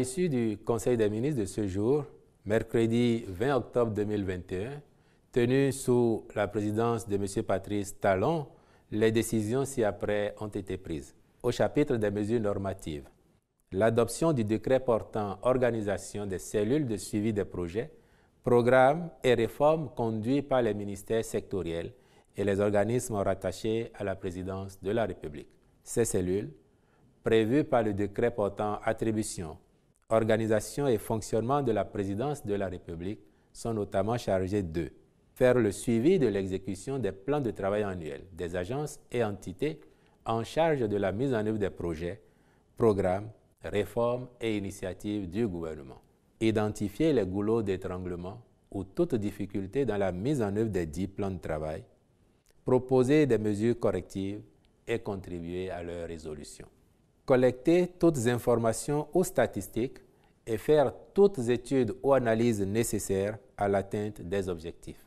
l'issue du Conseil des ministres de ce jour, mercredi 20 octobre 2021, tenu sous la présidence de M. Patrice Talon, les décisions ci-après ont été prises. Au chapitre des mesures normatives, l'adoption du décret portant organisation des cellules de suivi des projets, programmes et réformes conduits par les ministères sectoriels et les organismes rattachés à la présidence de la République. Ces cellules, prévues par le décret portant attribution, organisation et fonctionnement de la présidence de la République sont notamment chargés de faire le suivi de l'exécution des plans de travail annuels des agences et entités en charge de la mise en œuvre des projets, programmes, réformes et initiatives du gouvernement, identifier les goulots d'étranglement ou toute difficulté dans la mise en œuvre des dix plans de travail, proposer des mesures correctives et contribuer à leur résolution collecter toutes informations ou statistiques et faire toutes études ou analyses nécessaires à l'atteinte des objectifs.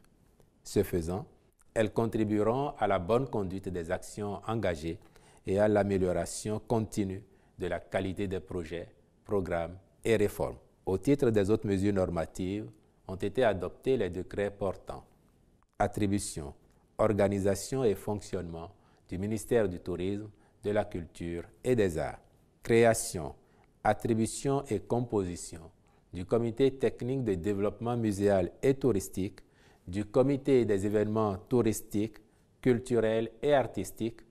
Ce faisant, elles contribueront à la bonne conduite des actions engagées et à l'amélioration continue de la qualité des projets, programmes et réformes. Au titre des autres mesures normatives, ont été adoptés les décrets portant attribution, organisation et fonctionnement du ministère du Tourisme de la culture et des arts, création, attribution et composition, du comité technique de développement muséal et touristique, du comité des événements touristiques, culturels et artistiques,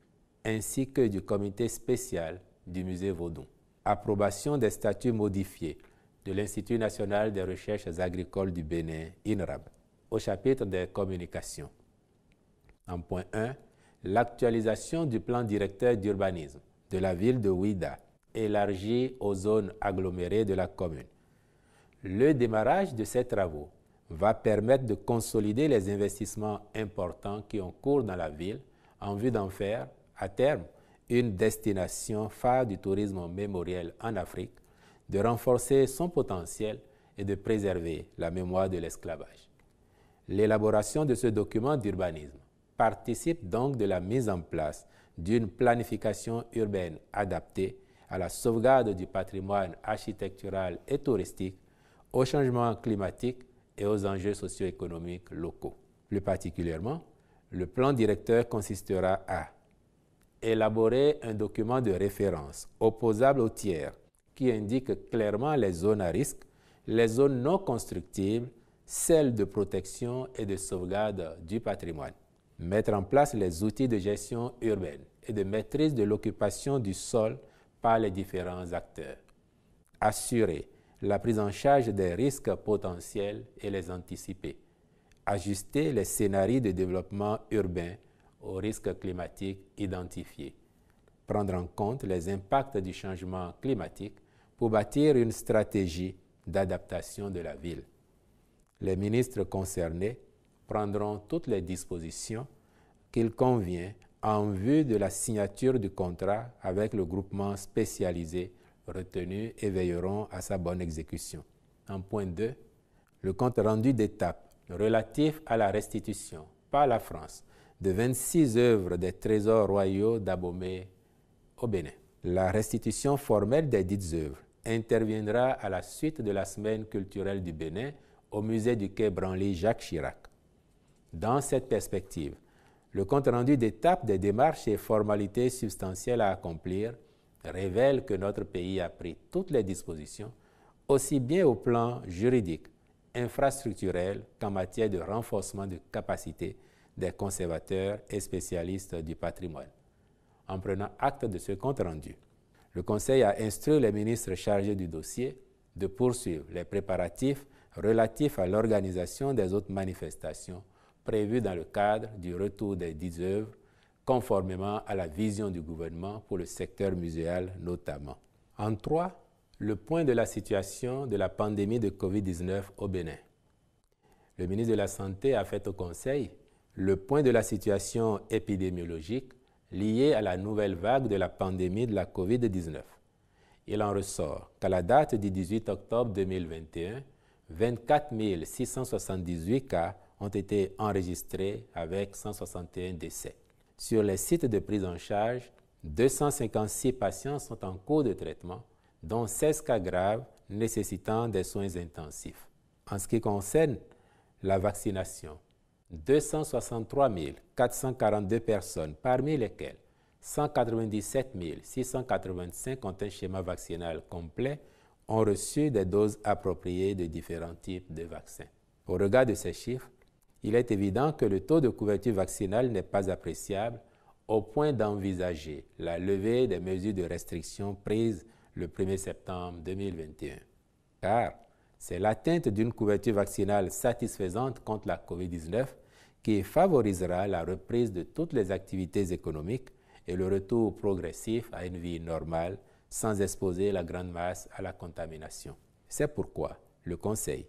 ainsi que du comité spécial du musée Vaudon. Approbation des statuts modifiés de l'Institut national des recherches agricoles du Bénin, INRAB, au chapitre des communications. En point 1, l'actualisation du plan directeur d'urbanisme de la ville de Ouida, élargie aux zones agglomérées de la commune. Le démarrage de ces travaux va permettre de consolider les investissements importants qui ont cours dans la ville en vue d'en faire, à terme, une destination phare du tourisme mémoriel en Afrique, de renforcer son potentiel et de préserver la mémoire de l'esclavage. L'élaboration de ce document d'urbanisme participe donc de la mise en place d'une planification urbaine adaptée à la sauvegarde du patrimoine architectural et touristique, aux changements climatiques et aux enjeux socio-économiques locaux. Plus particulièrement, le plan directeur consistera à élaborer un document de référence opposable aux tiers qui indique clairement les zones à risque, les zones non constructibles, celles de protection et de sauvegarde du patrimoine mettre en place les outils de gestion urbaine et de maîtrise de l'occupation du sol par les différents acteurs, assurer la prise en charge des risques potentiels et les anticiper, ajuster les scénarios de développement urbain aux risques climatiques identifiés, prendre en compte les impacts du changement climatique pour bâtir une stratégie d'adaptation de la ville. Les ministres concernés prendront toutes les dispositions qu'il convient en vue de la signature du contrat avec le groupement spécialisé retenu et veilleront à sa bonne exécution. En point 2, le compte rendu d'étape relatif à la restitution par la France de 26 œuvres des trésors royaux d'abomé au Bénin. La restitution formelle des dites œuvres interviendra à la suite de la semaine culturelle du Bénin au musée du Quai Branly Jacques Chirac. Dans cette perspective, le compte-rendu d'étape des démarches et formalités substantielles à accomplir révèle que notre pays a pris toutes les dispositions, aussi bien au plan juridique, infrastructurel qu'en matière de renforcement de capacités des conservateurs et spécialistes du patrimoine. En prenant acte de ce compte-rendu, le Conseil a instruit les ministres chargés du dossier de poursuivre les préparatifs relatifs à l'organisation des autres manifestations prévu dans le cadre du retour des dix œuvres, conformément à la vision du gouvernement pour le secteur muséal notamment. En trois, le point de la situation de la pandémie de COVID-19 au Bénin. Le ministre de la Santé a fait au Conseil le point de la situation épidémiologique liée à la nouvelle vague de la pandémie de la COVID-19. Il en ressort qu'à la date du 18 octobre 2021, 24 678 cas ont été enregistrés avec 161 décès. Sur les sites de prise en charge, 256 patients sont en cours de traitement, dont 16 cas graves nécessitant des soins intensifs. En ce qui concerne la vaccination, 263 442 personnes, parmi lesquelles 197 685 ont un schéma vaccinal complet, ont reçu des doses appropriées de différents types de vaccins. Au regard de ces chiffres, il est évident que le taux de couverture vaccinale n'est pas appréciable au point d'envisager la levée des mesures de restriction prises le 1er septembre 2021. Car c'est l'atteinte d'une couverture vaccinale satisfaisante contre la COVID-19 qui favorisera la reprise de toutes les activités économiques et le retour progressif à une vie normale sans exposer la grande masse à la contamination. C'est pourquoi le Conseil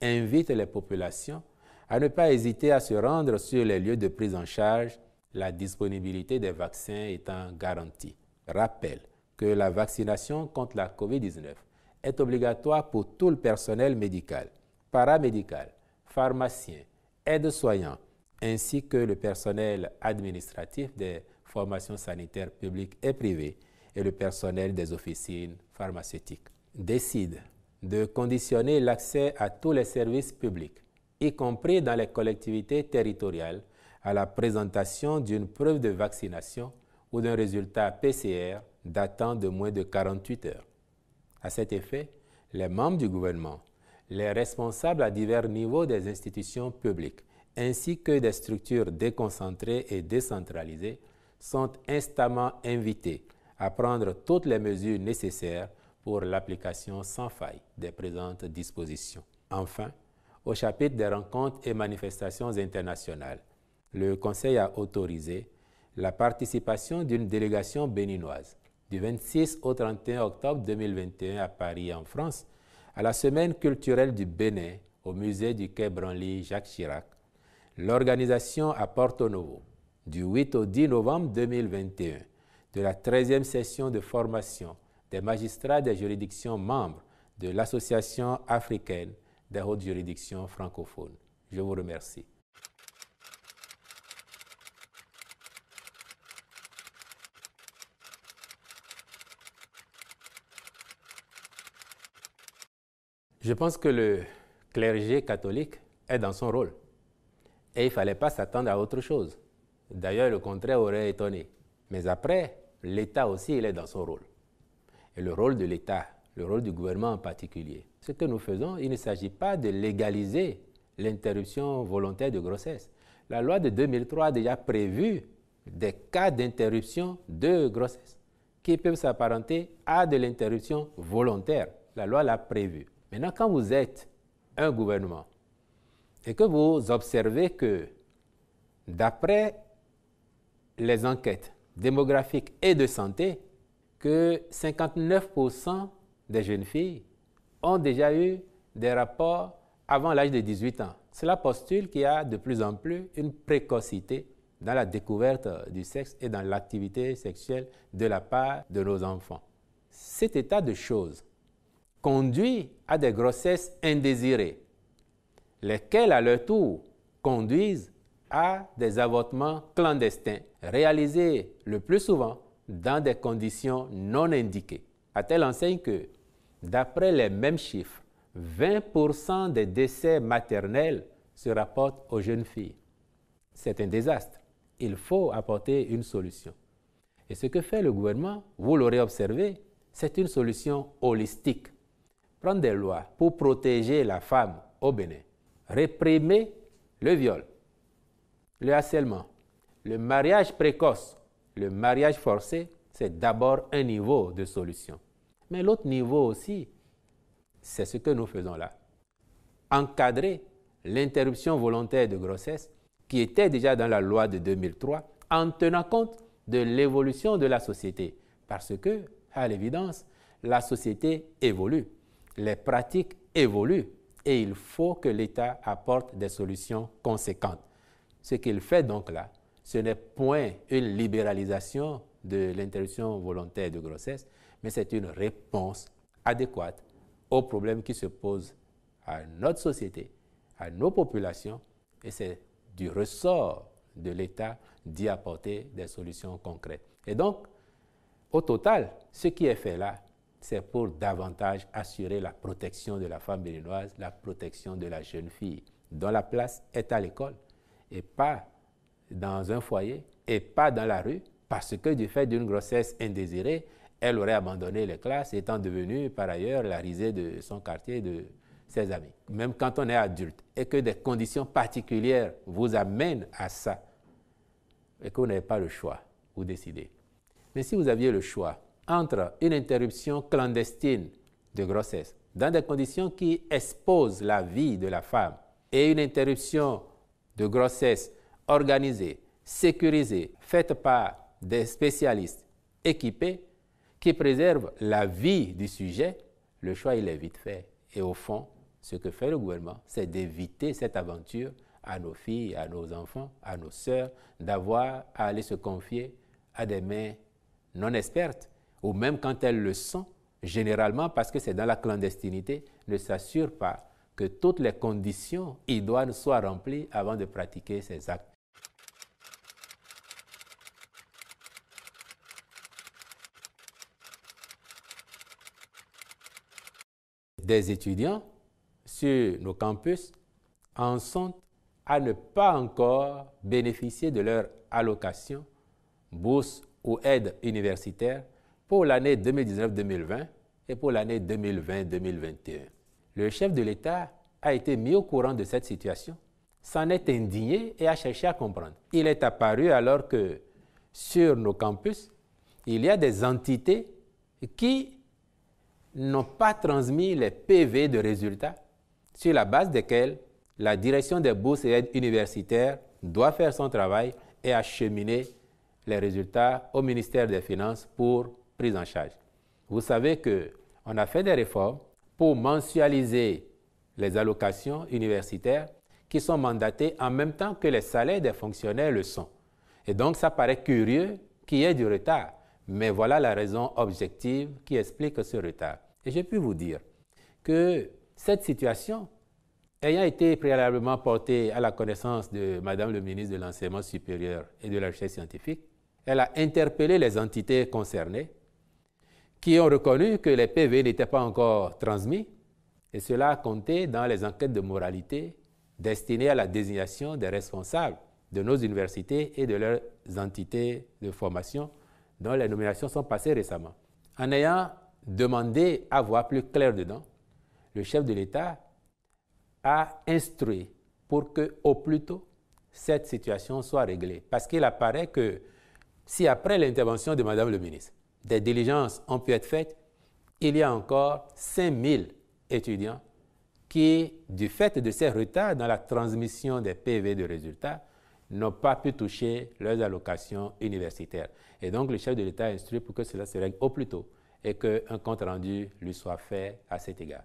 invite les populations à ne pas hésiter à se rendre sur les lieux de prise en charge, la disponibilité des vaccins étant garantie. Rappel que la vaccination contre la COVID-19 est obligatoire pour tout le personnel médical, paramédical, pharmacien, aide-soignant, ainsi que le personnel administratif des formations sanitaires publiques et privées et le personnel des officines pharmaceutiques. Décide de conditionner l'accès à tous les services publics y compris dans les collectivités territoriales, à la présentation d'une preuve de vaccination ou d'un résultat PCR datant de moins de 48 heures. À cet effet, les membres du gouvernement, les responsables à divers niveaux des institutions publiques, ainsi que des structures déconcentrées et décentralisées, sont instamment invités à prendre toutes les mesures nécessaires pour l'application sans faille des présentes dispositions. Enfin, au chapitre des rencontres et manifestations internationales, le Conseil a autorisé la participation d'une délégation béninoise du 26 au 31 octobre 2021 à Paris, en France, à la Semaine culturelle du Bénin au musée du Quai Branly Jacques Chirac, l'organisation à Porto Novo du 8 au 10 novembre 2021 de la 13e session de formation des magistrats des juridictions membres de l'Association africaine des hautes juridictions francophones. Je vous remercie. Je pense que le clergé catholique est dans son rôle. Et il ne fallait pas s'attendre à autre chose. D'ailleurs, le contraire aurait étonné. Mais après, l'État aussi, il est dans son rôle. Et le rôle de l'État, le rôle du gouvernement en particulier, ce que nous faisons, il ne s'agit pas de légaliser l'interruption volontaire de grossesse. La loi de 2003 a déjà prévu des cas d'interruption de grossesse qui peuvent s'apparenter à de l'interruption volontaire. La loi l'a prévu. Maintenant, quand vous êtes un gouvernement et que vous observez que, d'après les enquêtes démographiques et de santé, que 59% des jeunes filles ont déjà eu des rapports avant l'âge de 18 ans. Cela postule qu'il y a de plus en plus une précocité dans la découverte du sexe et dans l'activité sexuelle de la part de nos enfants. Cet état de choses conduit à des grossesses indésirées, lesquelles à leur tour conduisent à des avortements clandestins, réalisés le plus souvent dans des conditions non indiquées, à telle enseigne que D'après les mêmes chiffres, 20% des décès maternels se rapportent aux jeunes filles. C'est un désastre. Il faut apporter une solution. Et ce que fait le gouvernement, vous l'aurez observé, c'est une solution holistique. Prendre des lois pour protéger la femme au Bénin, réprimer le viol, le harcèlement, le mariage précoce, le mariage forcé, c'est d'abord un niveau de solution. Mais l'autre niveau aussi, c'est ce que nous faisons là. Encadrer l'interruption volontaire de grossesse qui était déjà dans la loi de 2003 en tenant compte de l'évolution de la société. Parce que, à l'évidence, la société évolue, les pratiques évoluent et il faut que l'État apporte des solutions conséquentes. Ce qu'il fait donc là, ce n'est point une libéralisation de l'interruption volontaire de grossesse, mais c'est une réponse adéquate aux problèmes qui se posent à notre société, à nos populations, et c'est du ressort de l'État d'y apporter des solutions concrètes. Et donc, au total, ce qui est fait là, c'est pour davantage assurer la protection de la femme béninoise, la protection de la jeune fille, dont la place est à l'école et pas dans un foyer et pas dans la rue, parce que du fait d'une grossesse indésirée, elle aurait abandonné les classes, étant devenue par ailleurs la risée de son quartier et de ses amis. Même quand on est adulte et que des conditions particulières vous amènent à ça, et que vous n'avez pas le choix, vous décidez. Mais si vous aviez le choix entre une interruption clandestine de grossesse, dans des conditions qui exposent la vie de la femme, et une interruption de grossesse organisée, sécurisée, faite par des spécialistes équipés, qui préserve la vie du sujet, le choix, il est vite fait. Et au fond, ce que fait le gouvernement, c'est d'éviter cette aventure à nos filles, à nos enfants, à nos sœurs, d'avoir à aller se confier à des mains non expertes, ou même quand elles le sont, généralement parce que c'est dans la clandestinité, ne s'assure pas que toutes les conditions idoines soient remplies avant de pratiquer ces actes des étudiants sur nos campus en sont à ne pas encore bénéficier de leur allocation, bourse ou aide universitaire pour l'année 2019-2020 et pour l'année 2020-2021. Le chef de l'État a été mis au courant de cette situation, s'en est indigné et a cherché à comprendre. Il est apparu alors que sur nos campus, il y a des entités qui n'ont pas transmis les PV de résultats sur la base desquels la direction des bourses et aides universitaires doit faire son travail et acheminer les résultats au ministère des Finances pour prise en charge. Vous savez que qu'on a fait des réformes pour mensualiser les allocations universitaires qui sont mandatées en même temps que les salaires des fonctionnaires le sont. Et donc, ça paraît curieux qu'il y ait du retard. Mais voilà la raison objective qui explique ce retard. Et j'ai pu vous dire que cette situation, ayant été préalablement portée à la connaissance de Madame le ministre de l'Enseignement supérieur et de la recherche scientifique, elle a interpellé les entités concernées qui ont reconnu que les PV n'étaient pas encore transmis, et cela a compté dans les enquêtes de moralité destinées à la désignation des responsables de nos universités et de leurs entités de formation dont les nominations sont passées récemment. En ayant demandé à voir plus clair dedans, le chef de l'État a instruit pour que, au plus tôt, cette situation soit réglée. Parce qu'il apparaît que si après l'intervention de Madame le ministre, des diligences ont pu être faites, il y a encore 5000 étudiants qui, du fait de ces retards dans la transmission des PV de résultats, n'ont pas pu toucher leurs allocations universitaires. Et donc, le chef de l'État instruit pour que cela se règle au plus tôt et qu'un compte rendu lui soit fait à cet égard.